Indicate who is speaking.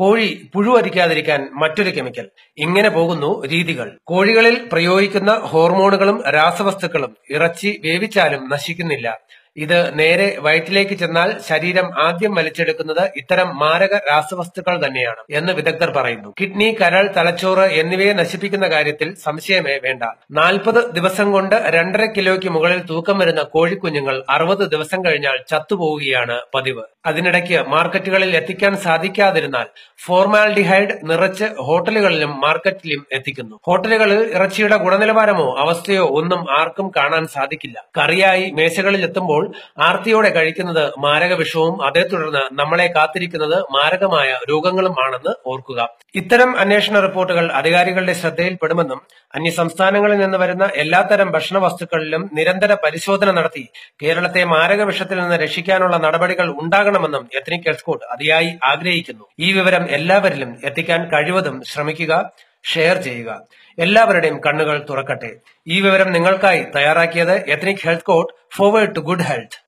Speaker 1: കോഴി പുഴുവരിക്കാതിരിക്കാൻ മറ്റൊരു കെമിക്കൽ ഇങ്ങനെ പോകുന്നു രീതികൾ കോഴികളിൽ പ്രയോഗിക്കുന്ന ഹോർമോണുകളും രാസവസ്തുക്കളും ഇറച്ചി വേവിച്ചാലും നശിക്കുന്നില്ല ഇത് നേരെ വയറ്റിലേക്ക് ചെന്നാൽ ശരീരം ആദ്യം വലിച്ചെടുക്കുന്നത് ഇത്തരം മാരക രാസവസ്തുക്കൾ തന്നെയാണ് എന്ന് വിദഗ്ധർ പറയുന്നു കിഡ്നി കരൾ തലച്ചോറ് എന്നിവയെ നശിപ്പിക്കുന്ന കാര്യത്തിൽ സംശയമേ വേണ്ട നാൽപ്പത് ദിവസം കൊണ്ട് രണ്ടര കിലോയ്ക്ക് മുകളിൽ തൂക്കം വരുന്ന കോഴിക്കുഞ്ഞുങ്ങൾ അറുപത് ദിവസം കഴിഞ്ഞാൽ ചത്തുപോവുകയാണ് പതിവ് അതിനിടയ്ക്ക് മാർക്കറ്റുകളിൽ എത്തിക്കാൻ സാധിക്കാതിരുന്നാൽ ഫോർമാൽഡിഹൈഡ് നിറച്ച് ഹോട്ടലുകളിലും മാർക്കറ്റിലും എത്തിക്കുന്നു ഹോട്ടലുകളിൽ ഇറച്ചിയുടെ ഗുണനിലവാരമോ അവസ്ഥയോ ഒന്നും ആർക്കും കാണാൻ സാധിക്കില്ല കറിയായി മേശകളിൽ എത്തുമ്പോൾ ആർത്തിയോടെ കഴിക്കുന്നത് മാരക വിഷവും അതേ തുടർന്ന് നമ്മളെ കാത്തിരിക്കുന്നത് മാരകമായ രോഗങ്ങളുമാണെന്ന് ഓർക്കുക ഇത്തരം അന്വേഷണ റിപ്പോർട്ടുകൾ അധികാരികളുടെ ശ്രദ്ധയിൽപ്പെടുമെന്നും അന്യ സംസ്ഥാനങ്ങളിൽ നിന്ന് വരുന്ന എല്ലാത്തരം ഭക്ഷണ വസ്തുക്കളിലും നിരന്തര പരിശോധന നടത്തി കേരളത്തെ മാരക വിഷത്തിൽ നിന്ന് രക്ഷിക്കാനുള്ള നടപടികൾ ഉണ്ടാകണം നേടണമെന്നും എത്തനിക് എസ്കോട്ട് അതിയായി ആഗ്രഹിക്കുന്നു ഈ വിവരം എല്ലാവരിലും എത്തിക്കാൻ കഴിവതും ശ്രമിക്കുക ഷെയർ ചെയ്യുക എല്ലാവരുടെയും കണ്ണുകൾ തുറക്കട്ടെ ഈ വിവരം നിങ്ങൾക്കായി തയ്യാറാക്കിയത് ethnic health court forward to good health